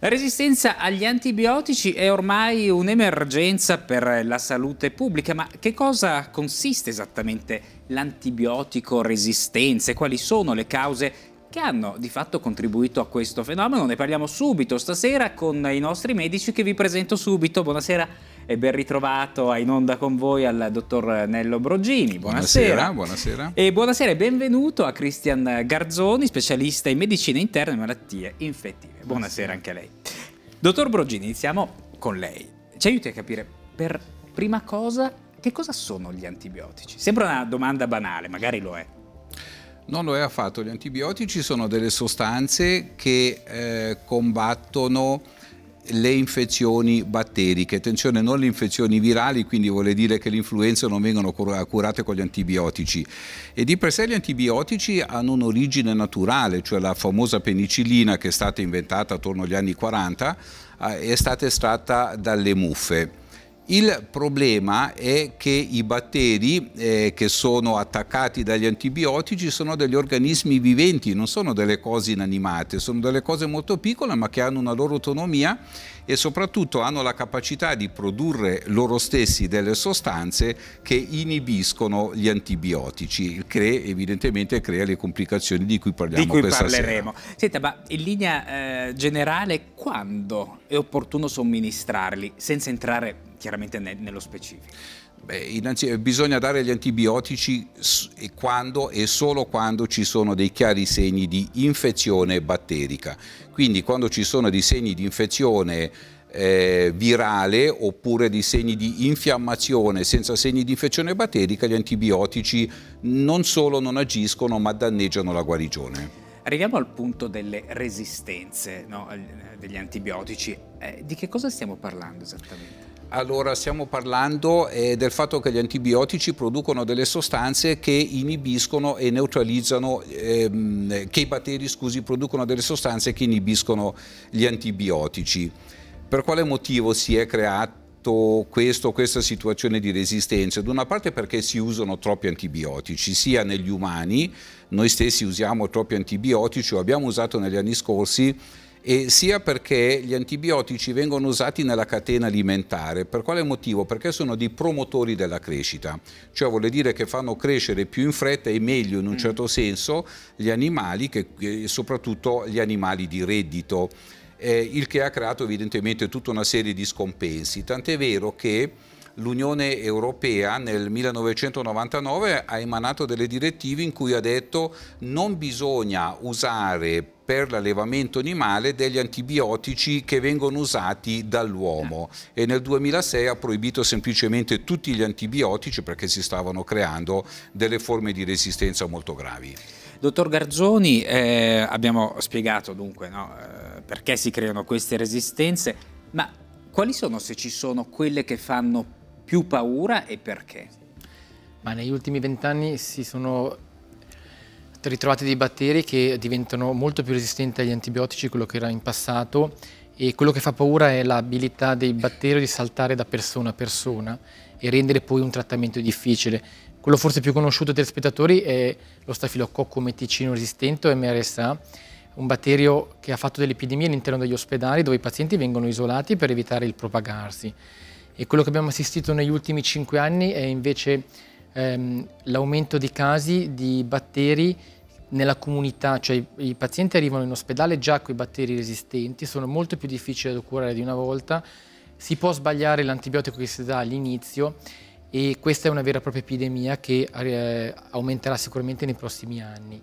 La resistenza agli antibiotici è ormai un'emergenza per la salute pubblica, ma che cosa consiste esattamente l'antibiotico resistenza e quali sono le cause che hanno di fatto contribuito a questo fenomeno? Ne parliamo subito stasera con i nostri medici che vi presento subito. Buonasera e ben ritrovato In Onda con voi al dottor Nello Brogini. Buonasera. Buonasera, buonasera. E buonasera e benvenuto a Cristian Garzoni, specialista in medicina interna e malattie infettive. Buonasera, buonasera anche a lei. Dottor Brogini, iniziamo con lei. Ci aiuti a capire per prima cosa che cosa sono gli antibiotici? Sembra una domanda banale, magari lo è. Non lo è affatto, gli antibiotici sono delle sostanze che eh, combattono le infezioni batteriche. Attenzione, non le infezioni virali, quindi vuol dire che l'influenza non vengono curate con gli antibiotici. E di per sé gli antibiotici hanno un'origine naturale, cioè la famosa penicillina che è stata inventata attorno agli anni 40 eh, è stata estratta dalle muffe il problema è che i batteri eh, che sono attaccati dagli antibiotici sono degli organismi viventi, non sono delle cose inanimate, sono delle cose molto piccole ma che hanno una loro autonomia e soprattutto hanno la capacità di produrre loro stessi delle sostanze che inibiscono gli antibiotici, il che evidentemente crea le complicazioni di cui parliamo di cui questa parleremo. Sera. Senta, ma in linea eh, generale quando è opportuno somministrarli senza entrare chiaramente ne nello specifico? Beh, eh, bisogna dare gli antibiotici quando e solo quando ci sono dei chiari segni di infezione batterica. Quindi quando ci sono dei segni di infezione eh, virale oppure di segni di infiammazione senza segni di infezione batterica, gli antibiotici non solo non agiscono ma danneggiano la guarigione. Arriviamo al punto delle resistenze no, degli antibiotici. Eh, di che cosa stiamo parlando esattamente? Allora stiamo parlando eh, del fatto che gli antibiotici producono delle sostanze che inibiscono e neutralizzano, ehm, che i batteri scusi, producono delle sostanze che inibiscono gli antibiotici. Per quale motivo si è creato questo, questa situazione di resistenza? Da una parte perché si usano troppi antibiotici, sia negli umani, noi stessi usiamo troppi antibiotici, o abbiamo usato negli anni scorsi, e sia perché gli antibiotici vengono usati nella catena alimentare. Per quale motivo? Perché sono dei promotori della crescita, cioè vuol dire che fanno crescere più in fretta e meglio in un mm. certo senso gli animali, che, soprattutto gli animali di reddito, eh, il che ha creato evidentemente tutta una serie di scompensi, tant'è vero che l'Unione Europea nel 1999 ha emanato delle direttive in cui ha detto non bisogna usare per l'allevamento animale degli antibiotici che vengono usati dall'uomo e nel 2006 ha proibito semplicemente tutti gli antibiotici perché si stavano creando delle forme di resistenza molto gravi. Dottor Garzoni, eh, abbiamo spiegato dunque no, eh, perché si creano queste resistenze, ma quali sono, se ci sono, quelle che fanno più paura e perché? Ma negli ultimi vent'anni si sono ritrovati dei batteri che diventano molto più resistenti agli antibiotici, di quello che era in passato, e quello che fa paura è l'abilità dei batteri di saltare da persona a persona e rendere poi un trattamento difficile. Quello forse più conosciuto dai spettatori è lo stafilococco meticino resistente o MRSA, un batterio che ha fatto delle epidemie all'interno degli ospedali dove i pazienti vengono isolati per evitare il propagarsi. E quello che abbiamo assistito negli ultimi cinque anni è invece ehm, l'aumento di casi di batteri nella comunità, cioè i, pazienti arrivano in ospedale già con i batteri resistenti, sono molto più difficili da curare di una volta, si può sbagliare l'antibiotico che si dà all'inizio e questa è una vera e propria epidemia che eh, aumenterà sicuramente nei prossimi anni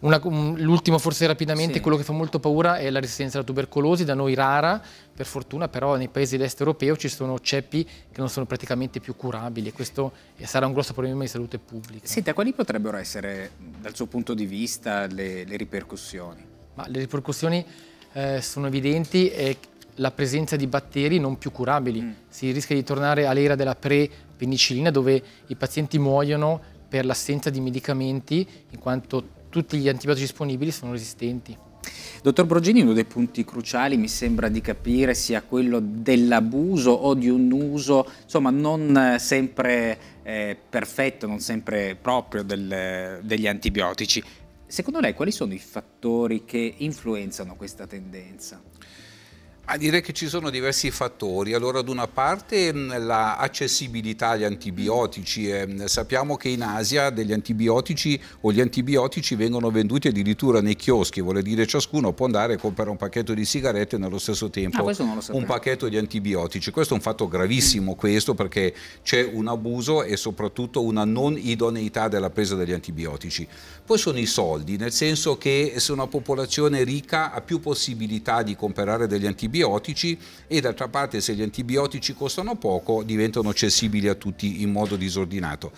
l'ultimo forse rapidamente, sì. quello che fa molto paura è la resistenza alla tubercolosi, da noi rara, per fortuna però nei paesi dell'est europeo ci sono ceppi che non sono praticamente più curabili e questo sarà un grosso problema di salute pubblica. Senta, quali potrebbero essere dal suo punto di vista le, le ripercussioni? Ma le ripercussioni eh, sono evidenti e la presenza di batteri non più curabili. Mm. Si rischia di tornare all'era della pre-penicillina dove i pazienti muoiono per l'assenza di medicamenti in quanto tutti gli antibiotici disponibili sono resistenti. Dottor Brogini, uno dei punti cruciali mi sembra di capire sia quello dell'abuso o di un uso, insomma, non eh, sempre eh, perfetto, non sempre proprio del, eh, degli antibiotici. Secondo lei quali sono i fattori che influenzano questa tendenza? Ma direi che ci sono diversi fattori. Allora, ad una parte l'accessibilità mm, la agli antibiotici. Eh, mm, sappiamo che in Asia degli antibiotici o gli antibiotici vengono venduti addirittura nei chioschi, vuol dire ciascuno può andare a comprare un pacchetto di sigarette e nello stesso tempo ah, un pacchetto di antibiotici. Questo è un fatto gravissimo, questo, perché c'è un abuso e soprattutto una non idoneità della presa degli antibiotici. Poi sono i soldi, nel senso che se una popolazione ricca ha più possibilità di comprare degli antibiotici, antibiotici e d'altra parte se gli antibiotici costano poco diventano accessibili a tutti in modo disordinato.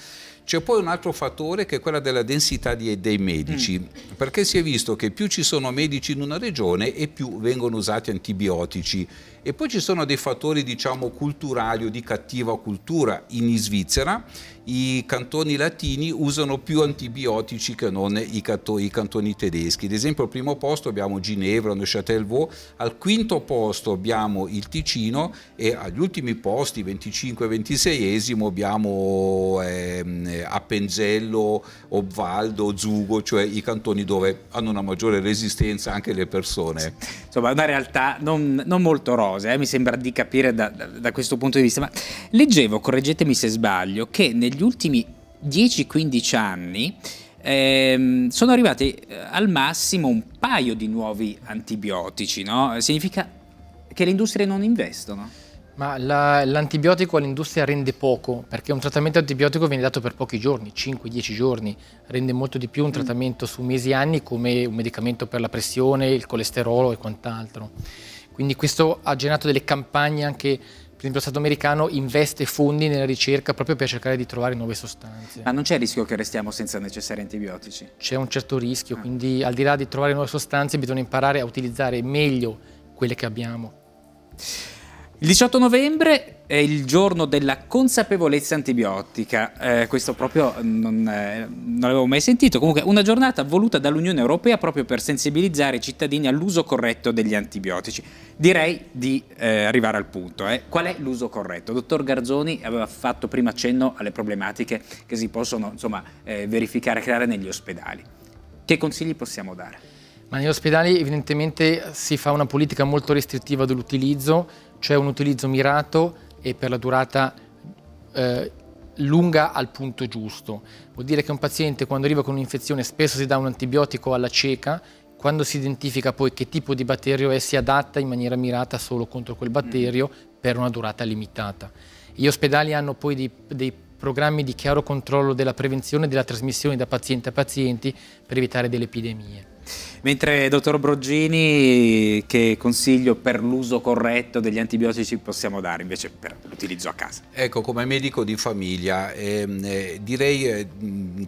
C'è poi un altro fattore che è quello della densità di, dei medici, mm. perché si è visto che più ci sono medici in una regione e più vengono usati antibiotici e poi ci sono dei fattori, diciamo, culturali o di cattiva cultura. In Svizzera i cantoni latini usano più antibiotici che non i, i cantoni tedeschi. Ad esempio, al primo posto abbiamo Ginevra, Neuchâtel-Vaux, al quinto posto abbiamo il Ticino e agli ultimi posti, 25-26esimo, abbiamo ehm, Appenzello, Obvaldo, Zugo, cioè i cantoni dove hanno una maggiore resistenza anche le persone. Insomma, è una realtà non, non molto roba cose, eh, mi sembra di capire da, da, da questo punto di vista, ma leggevo, correggetemi se sbaglio, che negli ultimi 10-15 anni ehm, eh, sono arrivati al massimo un paio di nuovi antibiotici, no? Significa che le industrie non investono. Ma l'antibiotico all'industria rende poco, perché un trattamento antibiotico viene dato per pochi giorni, 5-10 giorni, rende molto di più un mm. trattamento su mesi e anni come un medicamento per la pressione, il colesterolo e quant'altro. Quindi questo ha generato delle campagne anche per esempio lo Stato americano investe fondi nella ricerca proprio per cercare di trovare nuove sostanze. Ma non c'è il rischio che restiamo senza necessari antibiotici? C'è un certo rischio, ah. quindi al di là di trovare nuove sostanze bisogna imparare a utilizzare meglio quelle che abbiamo. Il 18 novembre è il giorno della consapevolezza antibiotica, eh, questo proprio eh, non, eh, non l'avevo mai sentito, comunque una giornata voluta dall'Unione Europea proprio per sensibilizzare i cittadini all'uso corretto degli antibiotici. Direi di eh, arrivare al punto, eh. qual è l'uso corretto? Dottor Garzoni aveva fatto prima accenno alle problematiche che si possono insomma, eh, verificare, creare negli ospedali. Che consigli possiamo dare? Ma negli ospedali evidentemente si fa una politica molto restrittiva dell'utilizzo cioè un utilizzo mirato e per la durata eh, lunga al punto giusto. Vuol dire che un paziente quando arriva con un'infezione spesso si dà un antibiotico alla cieca, quando si identifica poi che tipo di batterio è si adatta in maniera mirata solo contro quel batterio per una durata limitata. Gli ospedali hanno poi dei, dei programmi di chiaro controllo della prevenzione e della trasmissione da paziente a paziente per evitare delle epidemie. Mentre dottor Broggini, che consiglio per l'uso corretto degli antibiotici possiamo dare invece per l'utilizzo a casa? Ecco, come medico di famiglia eh, eh, direi eh,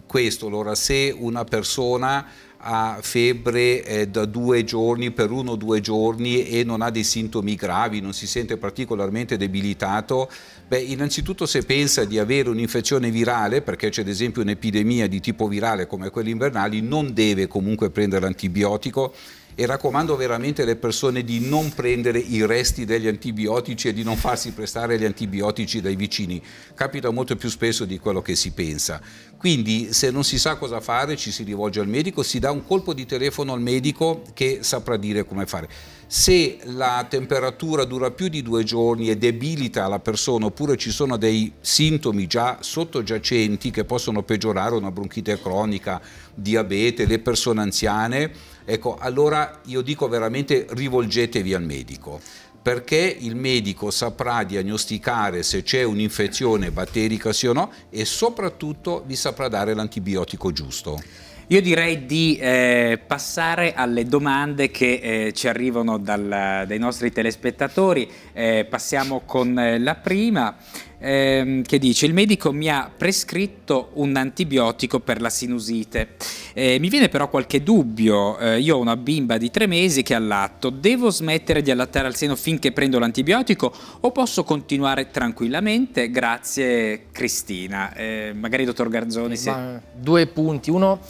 questo, allora se una persona ha febbre eh, da due giorni per uno o due giorni e non ha dei sintomi gravi, non si sente particolarmente debilitato, beh innanzitutto se pensa di avere un'infezione virale, perché c'è ad esempio un'epidemia di tipo virale come quelle invernali, non deve comunque prendere l'antibiotico e raccomando veramente alle persone di non prendere i resti degli antibiotici e di non farsi prestare gli antibiotici dai vicini. Capita molto più spesso di quello che si pensa. Quindi se non si sa cosa fare ci si rivolge al medico, si dà un colpo di telefono al medico che saprà dire come fare. Se la temperatura dura più di due giorni e debilita la persona oppure ci sono dei sintomi già sottogiacenti che possono peggiorare una bronchite cronica, diabete, le persone anziane, Ecco, allora io dico veramente rivolgetevi al medico perché il medico saprà diagnosticare se c'è un'infezione batterica sì o no e soprattutto vi saprà dare l'antibiotico giusto. Io direi di eh, passare alle domande che eh, ci arrivano dal, dai nostri telespettatori. Eh, passiamo con eh, la prima ehm, che dice il medico mi ha prescritto un antibiotico per la sinusite. Eh, mi viene però qualche dubbio, eh, io ho una bimba di tre mesi che allatto devo smettere di allattare al seno finché prendo l'antibiotico o posso continuare tranquillamente? Grazie Cristina. Eh, magari dottor Garzoni. Se... Due punti, uno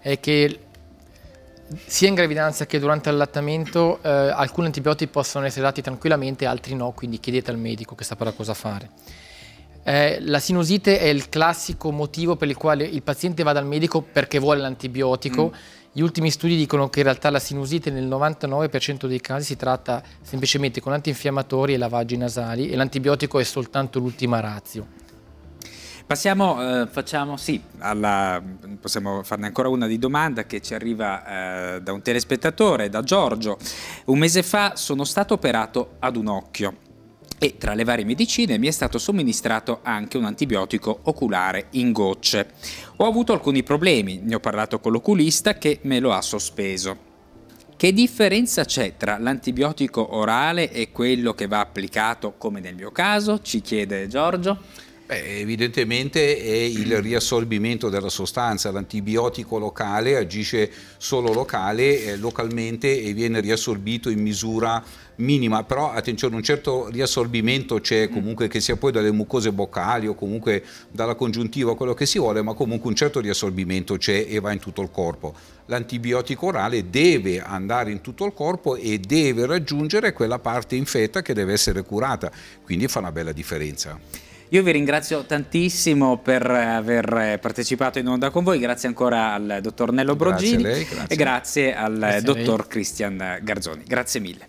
è che sia in gravidanza che durante l'allattamento eh, alcuni antibiotici possono essere dati tranquillamente, altri no, quindi chiedete al medico che saprà cosa fare. Eh, la sinusite è il classico motivo per il quale il paziente va dal medico perché vuole l'antibiotico. Mm. Gli ultimi studi dicono che in realtà la sinusite nel 99% dei casi si tratta semplicemente con antinfiammatori e lavaggi nasali e l'antibiotico è soltanto l'ultima razio. Passiamo, eh, facciamo, sì, alla, possiamo farne ancora una di domanda che ci arriva eh, da un telespettatore, da Giorgio. Un mese fa sono stato operato ad un occhio e tra le varie medicine mi è stato somministrato anche un antibiotico oculare in gocce. Ho avuto alcuni problemi, ne ho parlato con l'oculista che me lo ha sospeso. Che differenza c'è tra l'antibiotico orale e quello che va applicato, come nel mio caso? Ci chiede Giorgio. Beh, evidentemente è il riassorbimento della sostanza, l'antibiotico locale agisce solo locale, eh, localmente e viene riassorbito in misura minima, però attenzione, un certo riassorbimento c'è mm. comunque che sia poi dalle mucose boccali o comunque dalla congiuntiva, quello che si vuole, ma comunque un certo riassorbimento c'è e va in tutto il corpo. L'antibiotico orale deve andare in tutto il corpo e deve raggiungere quella parte infetta che deve essere curata, quindi fa una bella differenza. Io vi ringrazio tantissimo per aver partecipato in onda con voi, grazie ancora al dottor Nello Brogini grazie lei, grazie. e grazie al grazie dottor Cristian Garzoni. Grazie mille.